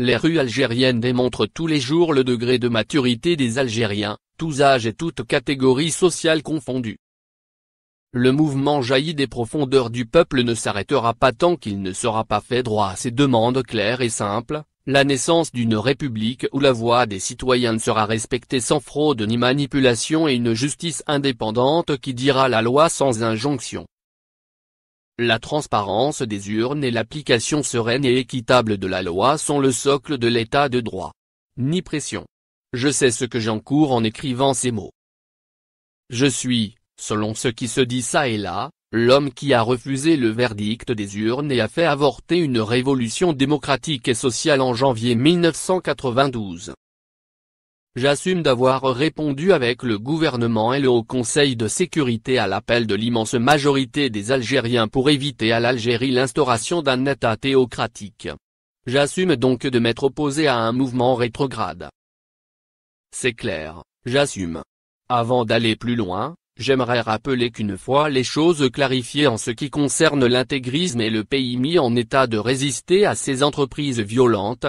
Les rues algériennes démontrent tous les jours le degré de maturité des Algériens, tous âges et toutes catégories sociales confondues. Le mouvement jaillit des profondeurs du peuple ne s'arrêtera pas tant qu'il ne sera pas fait droit à ces demandes claires et simples, la naissance d'une république où la voix des citoyens sera respectée sans fraude ni manipulation et une justice indépendante qui dira la loi sans injonction. La transparence des urnes et l'application sereine et équitable de la loi sont le socle de l'état de droit. Ni pression. Je sais ce que j'encours en écrivant ces mots. Je suis, selon ce qui se dit ça et là, l'homme qui a refusé le verdict des urnes et a fait avorter une révolution démocratique et sociale en janvier 1992. J'assume d'avoir répondu avec le gouvernement et le Haut Conseil de sécurité à l'appel de l'immense majorité des Algériens pour éviter à l'Algérie l'instauration d'un État théocratique. J'assume donc de m'être opposé à un mouvement rétrograde. C'est clair, j'assume. Avant d'aller plus loin, j'aimerais rappeler qu'une fois les choses clarifiées en ce qui concerne l'intégrisme et le pays mis en état de résister à ces entreprises violentes,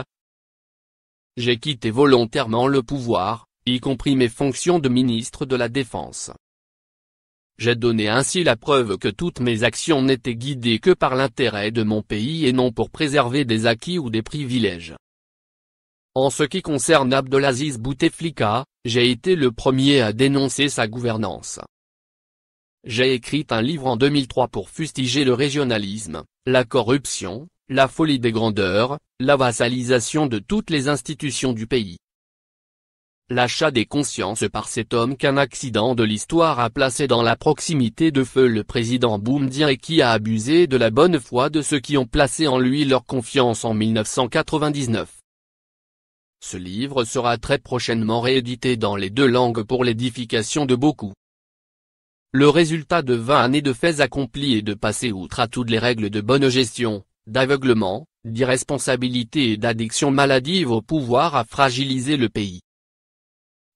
j'ai quitté volontairement le pouvoir, y compris mes fonctions de ministre de la Défense. J'ai donné ainsi la preuve que toutes mes actions n'étaient guidées que par l'intérêt de mon pays et non pour préserver des acquis ou des privilèges. En ce qui concerne Abdelaziz Bouteflika, j'ai été le premier à dénoncer sa gouvernance. J'ai écrit un livre en 2003 pour fustiger le régionalisme, la corruption, la folie des grandeurs, la vassalisation de toutes les institutions du pays. L'achat des consciences par cet homme qu'un accident de l'histoire a placé dans la proximité de feu le président boumdien et qui a abusé de la bonne foi de ceux qui ont placé en lui leur confiance en 1999. Ce livre sera très prochainement réédité dans les deux langues pour l'édification de beaucoup. Le résultat de 20 années de faits accomplis et de passer outre à toutes les règles de bonne gestion, d'aveuglement, d'irresponsabilité et d'addiction maladive au pouvoir a fragilisé le pays.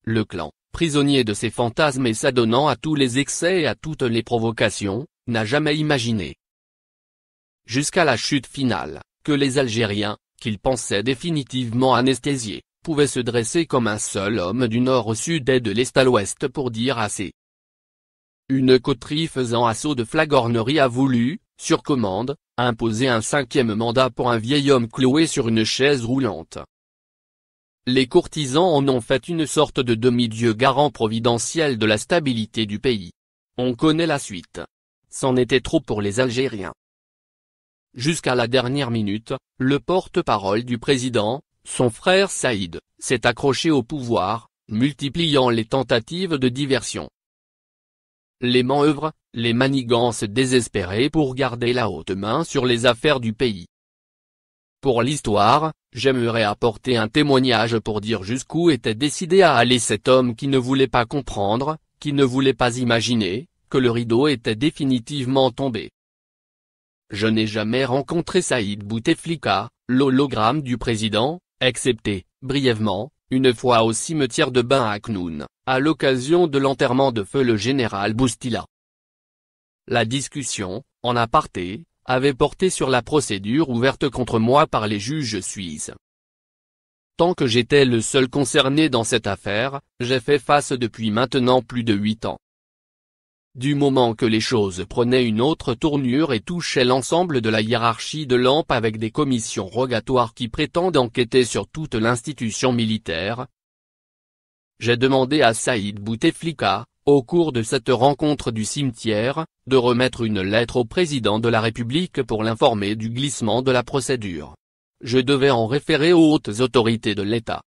Le clan, prisonnier de ses fantasmes et s'adonnant à tous les excès et à toutes les provocations, n'a jamais imaginé. Jusqu'à la chute finale, que les Algériens, qu'ils pensaient définitivement anesthésiés, pouvaient se dresser comme un seul homme du nord au sud et de l'est à l'ouest pour dire assez. Une coterie faisant assaut de flagornerie a voulu, sur commande, imposer un cinquième mandat pour un vieil homme cloué sur une chaise roulante. Les courtisans en ont fait une sorte de demi-dieu garant providentiel de la stabilité du pays. On connaît la suite. C'en était trop pour les Algériens. Jusqu'à la dernière minute, le porte-parole du président, son frère Saïd, s'est accroché au pouvoir, multipliant les tentatives de diversion les manœuvres, les manigances désespérées pour garder la haute main sur les affaires du pays. Pour l'histoire, j'aimerais apporter un témoignage pour dire jusqu'où était décidé à aller cet homme qui ne voulait pas comprendre, qui ne voulait pas imaginer, que le rideau était définitivement tombé. Je n'ai jamais rencontré Saïd Bouteflika, l'hologramme du président, excepté, brièvement, une fois au cimetière de Bain à Knoun, à l'occasion de l'enterrement de feu le général Boustilla. La discussion, en aparté, avait porté sur la procédure ouverte contre moi par les juges suisses. Tant que j'étais le seul concerné dans cette affaire, j'ai fait face depuis maintenant plus de huit ans du moment que les choses prenaient une autre tournure et touchaient l'ensemble de la hiérarchie de l'AMP avec des commissions rogatoires qui prétendent enquêter sur toute l'institution militaire, j'ai demandé à Saïd Bouteflika, au cours de cette rencontre du cimetière, de remettre une lettre au président de la République pour l'informer du glissement de la procédure. Je devais en référer aux hautes autorités de l'État.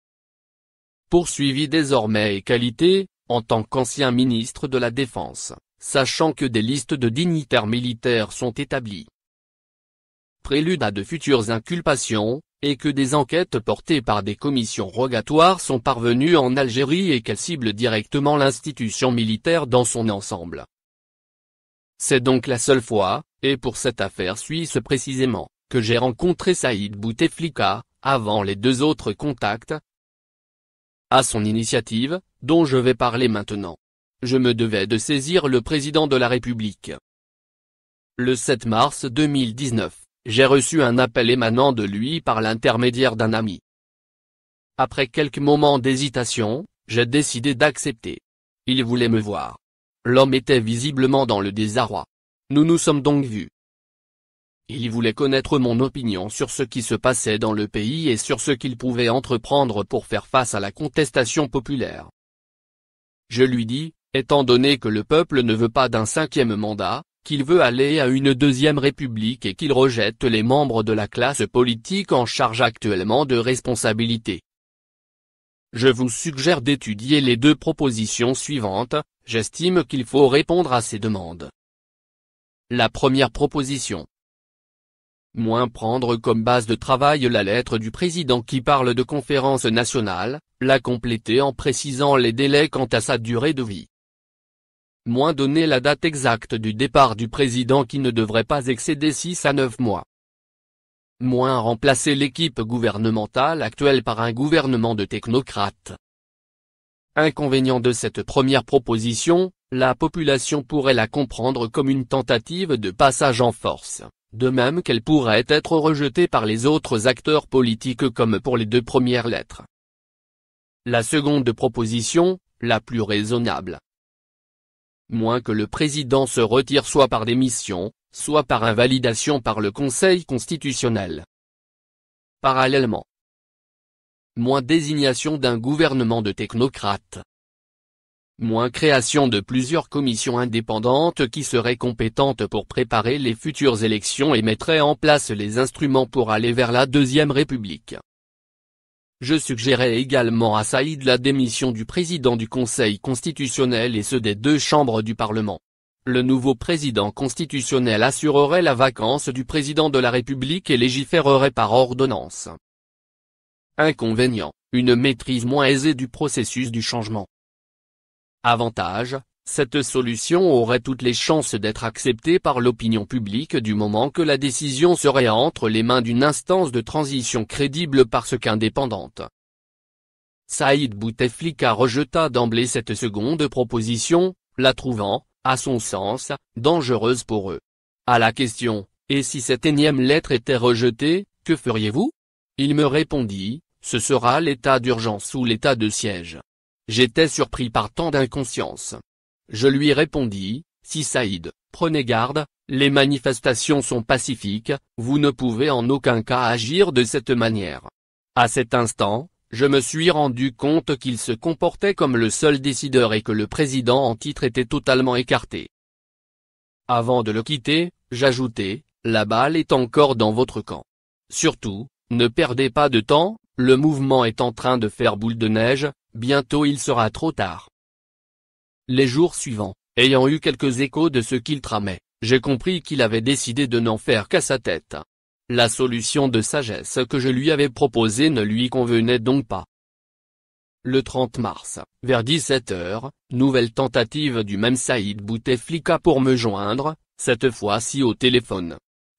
Poursuivi désormais et qualité, en tant qu'ancien ministre de la Défense, sachant que des listes de dignitaires militaires sont établies. Prélude à de futures inculpations, et que des enquêtes portées par des commissions rogatoires sont parvenues en Algérie et qu'elles ciblent directement l'institution militaire dans son ensemble. C'est donc la seule fois, et pour cette affaire suisse précisément, que j'ai rencontré Saïd Bouteflika, avant les deux autres contacts. À son initiative, dont je vais parler maintenant je me devais de saisir le président de la République. Le 7 mars 2019, j'ai reçu un appel émanant de lui par l'intermédiaire d'un ami. Après quelques moments d'hésitation, j'ai décidé d'accepter. Il voulait me voir. L'homme était visiblement dans le désarroi. Nous nous sommes donc vus. Il voulait connaître mon opinion sur ce qui se passait dans le pays et sur ce qu'il pouvait entreprendre pour faire face à la contestation populaire. Je lui dis, Étant donné que le peuple ne veut pas d'un cinquième mandat, qu'il veut aller à une deuxième république et qu'il rejette les membres de la classe politique en charge actuellement de responsabilité. Je vous suggère d'étudier les deux propositions suivantes, j'estime qu'il faut répondre à ces demandes. La première proposition. Moins prendre comme base de travail la lettre du président qui parle de conférence nationale, la compléter en précisant les délais quant à sa durée de vie moins donner la date exacte du départ du président qui ne devrait pas excéder 6 à 9 mois. Moins remplacer l'équipe gouvernementale actuelle par un gouvernement de technocrates. Inconvénient de cette première proposition, la population pourrait la comprendre comme une tentative de passage en force, de même qu'elle pourrait être rejetée par les autres acteurs politiques comme pour les deux premières lettres. La seconde proposition, la plus raisonnable, moins que le président se retire soit par démission, soit par invalidation par le Conseil constitutionnel. Parallèlement, moins désignation d'un gouvernement de technocrates, moins création de plusieurs commissions indépendantes qui seraient compétentes pour préparer les futures élections et mettraient en place les instruments pour aller vers la Deuxième République. Je suggérais également à Saïd la démission du président du Conseil constitutionnel et ceux des deux chambres du Parlement. Le nouveau président constitutionnel assurerait la vacance du président de la République et légiférerait par ordonnance. Inconvénient, une maîtrise moins aisée du processus du changement. Avantage, cette solution aurait toutes les chances d'être acceptée par l'opinion publique du moment que la décision serait entre les mains d'une instance de transition crédible parce qu'indépendante. Saïd Bouteflika rejeta d'emblée cette seconde proposition, la trouvant, à son sens, dangereuse pour eux. À la question, et si cette énième lettre était rejetée, que feriez-vous Il me répondit, ce sera l'état d'urgence ou l'état de siège. J'étais surpris par tant d'inconscience. Je lui répondis, si Saïd, prenez garde, les manifestations sont pacifiques, vous ne pouvez en aucun cas agir de cette manière. À cet instant, je me suis rendu compte qu'il se comportait comme le seul décideur et que le président en titre était totalement écarté. Avant de le quitter, j'ajoutai, la balle est encore dans votre camp. Surtout, ne perdez pas de temps, le mouvement est en train de faire boule de neige, bientôt il sera trop tard. Les jours suivants, ayant eu quelques échos de ce qu'il tramait, j'ai compris qu'il avait décidé de n'en faire qu'à sa tête. La solution de sagesse que je lui avais proposée ne lui convenait donc pas. Le 30 mars, vers 17h, nouvelle tentative du même Saïd Bouteflika pour me joindre, cette fois-ci au téléphone.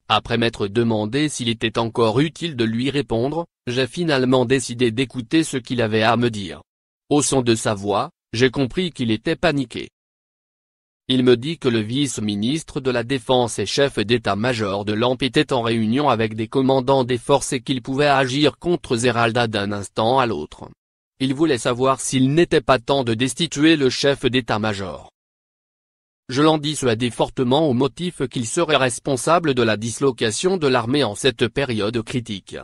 Après m'être demandé s'il était encore utile de lui répondre, j'ai finalement décidé d'écouter ce qu'il avait à me dire. Au son de sa voix, j'ai compris qu'il était paniqué. Il me dit que le vice-ministre de la Défense et chef d'état-major de l'AMP était en réunion avec des commandants des forces et qu'il pouvait agir contre Zeralda d'un instant à l'autre. Il voulait savoir s'il n'était pas temps de destituer le chef d'état-major. Je l'en dissuadais fortement au motif qu'il serait responsable de la dislocation de l'armée en cette période critique.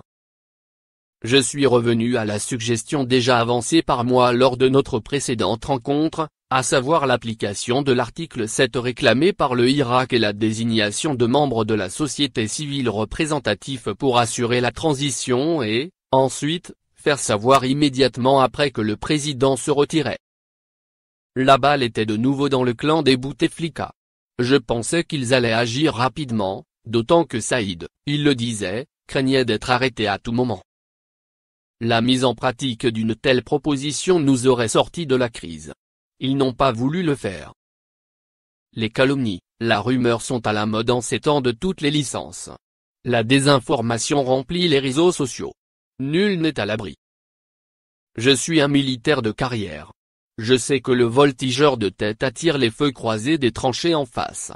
Je suis revenu à la suggestion déjà avancée par moi lors de notre précédente rencontre, à savoir l'application de l'article 7 réclamé par le Irak et la désignation de membres de la société civile représentatifs pour assurer la transition et, ensuite, faire savoir immédiatement après que le président se retirait. La balle était de nouveau dans le clan des Bouteflika. Je pensais qu'ils allaient agir rapidement, d'autant que Saïd, il le disait, craignait d'être arrêté à tout moment. La mise en pratique d'une telle proposition nous aurait sorti de la crise. Ils n'ont pas voulu le faire. Les calomnies, la rumeur sont à la mode en ces temps de toutes les licences. La désinformation remplit les réseaux sociaux. Nul n'est à l'abri. Je suis un militaire de carrière. Je sais que le voltigeur de tête attire les feux croisés des tranchées en face.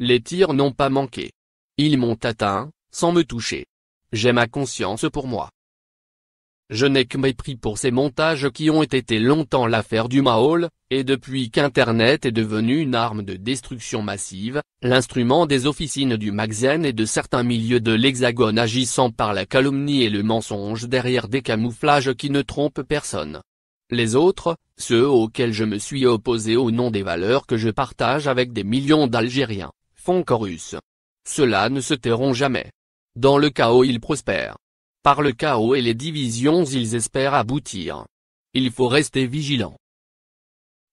Les tirs n'ont pas manqué. Ils m'ont atteint, sans me toucher. J'ai ma conscience pour moi. Je n'ai que mépris pour ces montages qui ont été longtemps l'affaire du Mahol, et depuis qu'Internet est devenu une arme de destruction massive, l'instrument des officines du Magzen et de certains milieux de l'Hexagone agissant par la calomnie et le mensonge derrière des camouflages qui ne trompent personne. Les autres, ceux auxquels je me suis opposé au nom des valeurs que je partage avec des millions d'Algériens, font chorus. Cela ne se tairont jamais. Dans le chaos ils prospèrent. Par le chaos et les divisions ils espèrent aboutir. Il faut rester vigilant.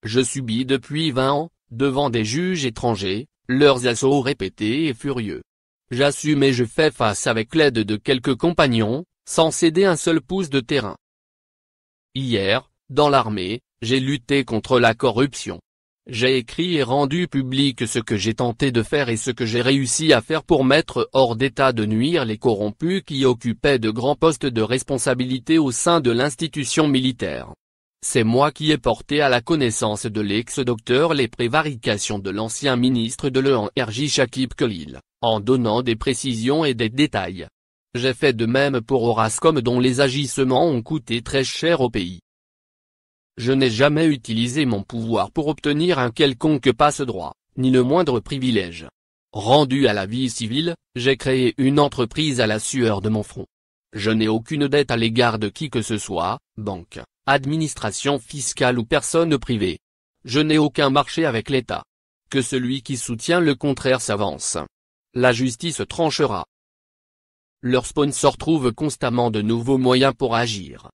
Je subis depuis 20 ans, devant des juges étrangers, leurs assauts répétés et furieux. J'assume et je fais face avec l'aide de quelques compagnons, sans céder un seul pouce de terrain. Hier, dans l'armée, j'ai lutté contre la corruption. J'ai écrit et rendu public ce que j'ai tenté de faire et ce que j'ai réussi à faire pour mettre hors d'état de nuire les corrompus qui occupaient de grands postes de responsabilité au sein de l'institution militaire. C'est moi qui ai porté à la connaissance de l'ex-docteur les prévarications de l'ancien ministre de R.J. Shakib Khalil, en donnant des précisions et des détails. J'ai fait de même pour Orascom dont les agissements ont coûté très cher au pays. Je n'ai jamais utilisé mon pouvoir pour obtenir un quelconque passe-droit, ni le moindre privilège. Rendu à la vie civile, j'ai créé une entreprise à la sueur de mon front. Je n'ai aucune dette à l'égard de qui que ce soit, banque, administration fiscale ou personne privée. Je n'ai aucun marché avec l'État. Que celui qui soutient le contraire s'avance. La justice tranchera. Leurs sponsor trouve constamment de nouveaux moyens pour agir.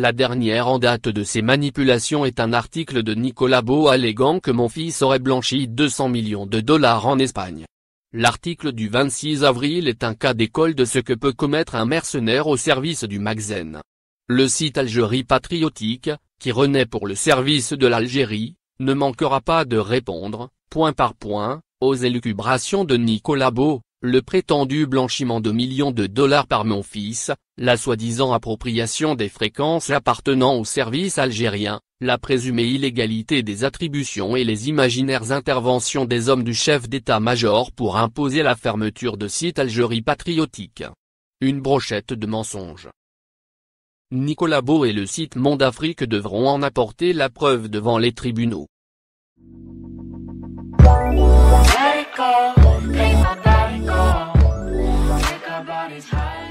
La dernière en date de ces manipulations est un article de Nicolas Beau alléguant que mon fils aurait blanchi 200 millions de dollars en Espagne. L'article du 26 avril est un cas d'école de ce que peut commettre un mercenaire au service du Magzen. Le site Algérie patriotique, qui renaît pour le service de l'Algérie, ne manquera pas de répondre, point par point, aux élucubrations de Nicolas Beau le prétendu blanchiment de millions de dollars par mon fils, la soi-disant appropriation des fréquences appartenant au service algérien, la présumée illégalité des attributions et les imaginaires interventions des hommes du chef d'état-major pour imposer la fermeture de sites Algérie patriotique. Une brochette de mensonges. Nicolas Beau et le site Monde Afrique devront en apporter la preuve devant les tribunaux. Take my body, go. Take our bodies high.